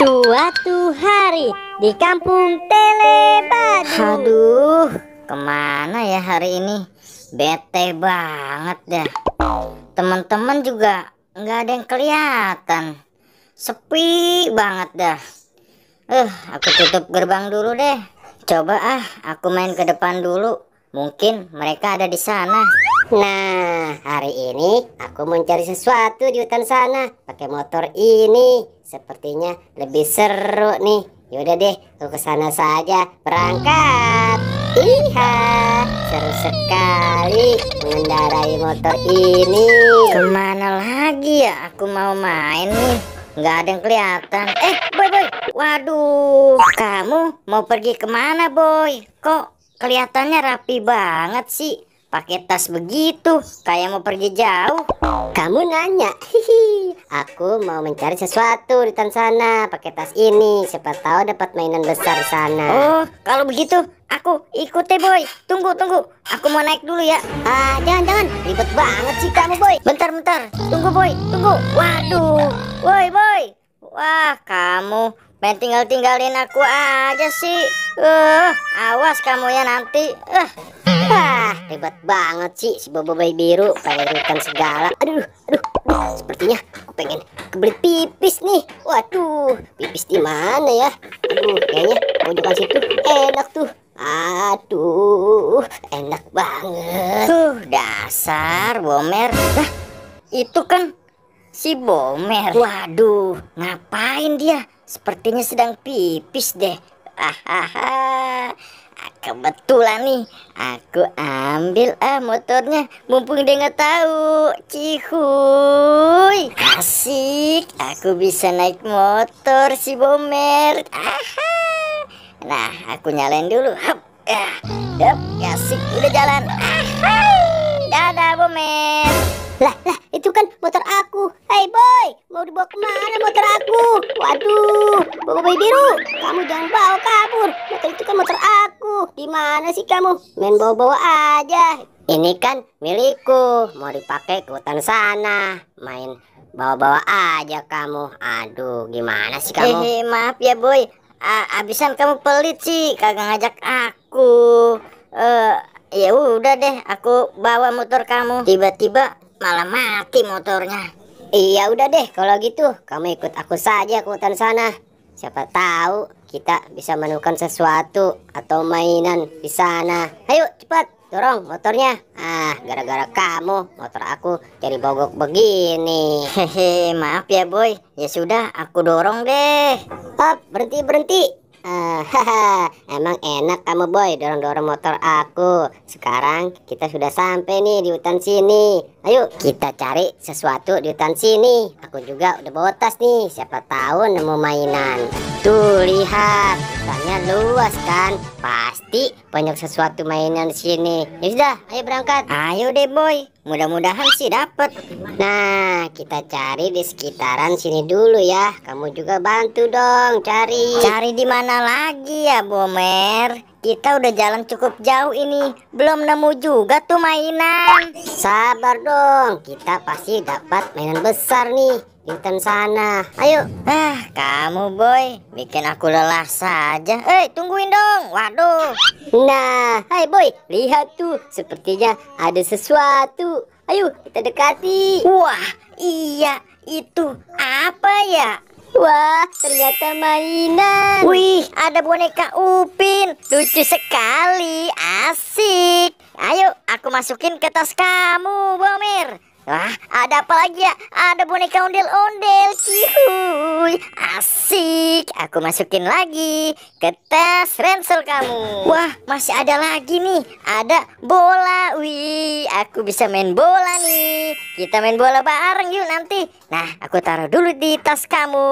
Suatu hari di kampung Telebadu. Aduh, kemana ya hari ini? Bete banget ya. Teman-teman juga nggak ada yang kelihatan. Sepi banget dah. Eh, aku tutup gerbang dulu deh. Coba ah, aku main ke depan dulu. Mungkin mereka ada di sana. Nah, hari ini aku mencari sesuatu di hutan sana pakai motor ini. Sepertinya lebih seru nih. Yaudah deh, aku kesana saja. Berangkat. Iha, seru sekali mengendarai motor ini. Kemana lagi ya? Aku mau main nih. Nggak ada yang kelihatan. Eh, boy, boy. Waduh, kamu mau pergi kemana, boy? Kok kelihatannya rapi banget sih? pakai tas begitu, kayak mau pergi jauh. Kamu nanya, hihi, aku mau mencari sesuatu di tan sana, pakai tas ini, siapa tahu dapat mainan besar di sana. Oh, kalau begitu, aku ikut deh boy. Tunggu, tunggu, aku mau naik dulu ya. Ah, jangan, jangan, ribet banget sih kamu boy. Bentar, bentar, tunggu boy, tunggu. Waduh, boy, boy. Wah, kamu main tinggal tinggalin aku aja sih. Eh, uh, awas kamu ya nanti. Eh. Uh. Hah, ribet banget sih si boboiboy biru pengen ikan segala. Aduh, aduh, aduh, sepertinya aku pengen kebelit pipis nih. Waduh, pipis di mana ya? Aduh, kayaknya pojokan situ enak tuh. Aduh, enak banget. Tuh, dasar Bomer. Nah, itu kan si Bomer. Waduh, ngapain dia? Sepertinya sedang pipis deh. Hahaha. Kebetulan nih aku ambil ah motornya mumpung dia nggak tahu. Cihuy. Asik, aku bisa naik motor si Bomer. Aha. Nah, aku nyalain dulu. Hap. Ah. Ya. Dap, ya, asik udah jalan. Aha. Dadah Bomer. Lah, lah, Bawa kemana motor aku? Waduh, bawa Bayi Biru, kamu jangan bawa kabur. Motor itu kan motor aku. Di mana sih kamu? Main bawa-bawa aja. Ini kan milikku, mau dipakai ke hutan sana. Main bawa-bawa aja kamu. Aduh, gimana sih kamu? Hehe, maaf ya, Boy. A abisan kamu pelit sih, kagak ngajak aku. Eh, uh, ya udah deh, aku bawa motor kamu. Tiba-tiba malah mati motornya. Iya udah deh kalau gitu kamu ikut aku saja ke hutan sana. Siapa tahu kita bisa menemukan sesuatu atau mainan di sana. Ayo cepat dorong motornya. Ah gara-gara kamu motor aku jadi bogok begini. Hehe maaf ya boy. Ya sudah aku dorong deh. Up berhenti berhenti hahaha eh, emang enak kamu boy dorong-dorong motor aku. Sekarang kita sudah sampai nih di hutan sini. Ayo kita cari sesuatu di hutan sini. Aku juga udah bawa tas nih. Siapa tahu nemu mainan. Tuh lihat, tanya luas kan? Pasti banyak sesuatu mainan di sini. Ya sudah, ayo berangkat. Ayo deh boy, mudah-mudahan sih dapat. Nah, kita cari di sekitaran sini dulu ya. Kamu juga bantu dong cari. Cari di mana lagi ya, Bomer? Kita udah jalan cukup jauh ini, belum nemu juga tuh mainan. Sabar dong, kita pasti dapat mainan besar nih di sana. Ayo. Ah, kamu boy, bikin aku lelah saja. Eh, hey, tungguin dong. Waduh. Nah, hai boy, lihat tuh, sepertinya ada sesuatu. Ayo, kita dekati. Wah, iya, itu apa ya? Wah, ternyata mainan. Wih, ada boneka Upin. Lucu sekali, asik. Ayo, aku masukin ke tas kamu, Bomir. Wah, ada apa lagi ya? Ada boneka ondel-ondel. Cihuy, asik. Aku masukin lagi ke tas ransel kamu. Wah, masih ada lagi nih. Ada bola. Wih, aku bisa main bola nih. Kita main bola bareng yuk nanti. Nah, aku taruh dulu di tas kamu.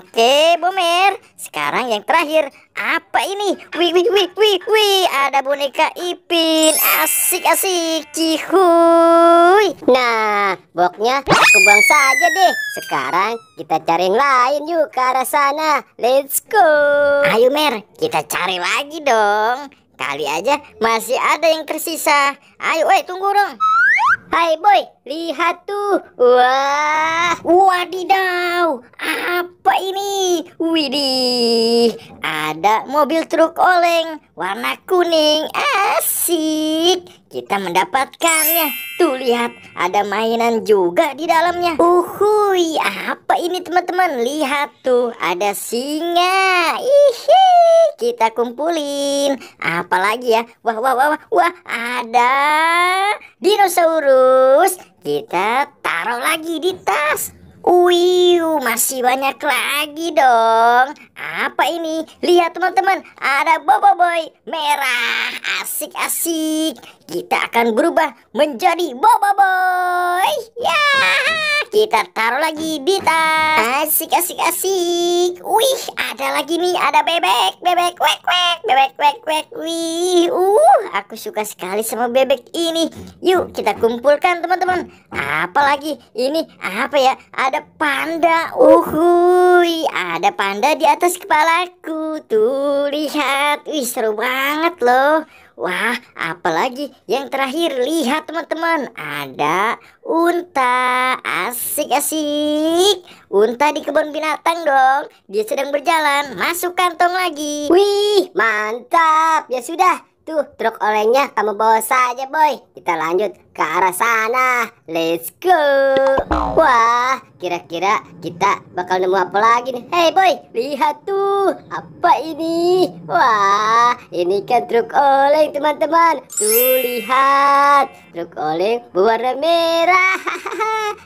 Oke, Bomer. Sekarang yang terakhir apa ini? Wih, wih, wih, wih, wih, ada boneka Ipin, asik-asik, cihuy. Nah, boknya aku buang saja deh. Sekarang kita cari yang lain yuk ke arah sana. Let's go. Ayo Mer, kita cari lagi dong. Kali aja masih ada yang tersisa. Ayo, eh tunggu dong. Hai boy, lihat tuh. Wah, wadidaw. Apa ini? Widih, ada mobil truk oleng warna kuning. Asik. Kita mendapatkannya. Tuh lihat, ada mainan juga di dalamnya. Uhuy, apa ini teman-teman? Lihat tuh, ada singa. Ih, kita kumpulin. Apalagi ya? Wah, wah, wah, wah, wah, ada dinosaurus. Kita taruh lagi di tas. Wih, masih banyak lagi dong. Apa ini? Lihat teman-teman, ada Bobo Boy merah. Asik-asik. Kita akan berubah menjadi Bobo Boy. Ya, kita taruh lagi di tas. Asik-asik-asik. Wih, ada lagi nih, ada bebek, bebek wek wek, bebek wek wek. Wih, uh, aku suka sekali sama bebek ini. Yuk, kita kumpulkan teman-teman. Apalagi ini apa ya? Ada ada panda. Uhuy, ada panda di atas kepalaku. Tuh, lihat. Wih, seru banget loh. Wah, apalagi yang terakhir lihat teman-teman, ada unta. Asik-asik. Unta di kebun binatang dong. Dia sedang berjalan masuk kantong lagi. Wih, mantap. Ya sudah. Tuh, truk olehnya kamu bawa saja, boy. Kita lanjut ke arah sana. Let's go. Wah, kira-kira kita bakal nemu apa lagi nih? Hey boy, lihat tuh. Apa ini? Wah, ini kan truk oleng teman-teman. Tuh lihat. Truk oleng berwarna merah.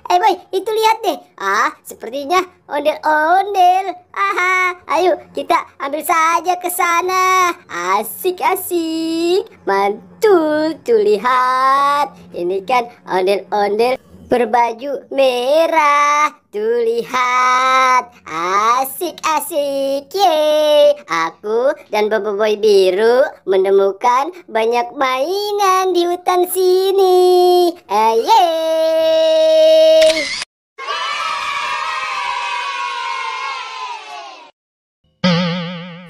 hey boy, itu lihat deh. Ah, sepertinya ondel-ondel. Aha, ayo kita ambil saja ke sana. Asik-asik. Mantap. Tuh, tuh lihat. Ini kan ondel-ondel berbaju merah. Tuh lihat. Asik-asik. ye Aku dan Bobo Boy Biru menemukan banyak mainan di hutan sini. Eh,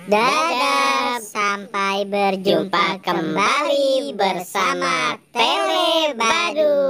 Dadah. Sampai berjumpa kembali bersama Tele Badu.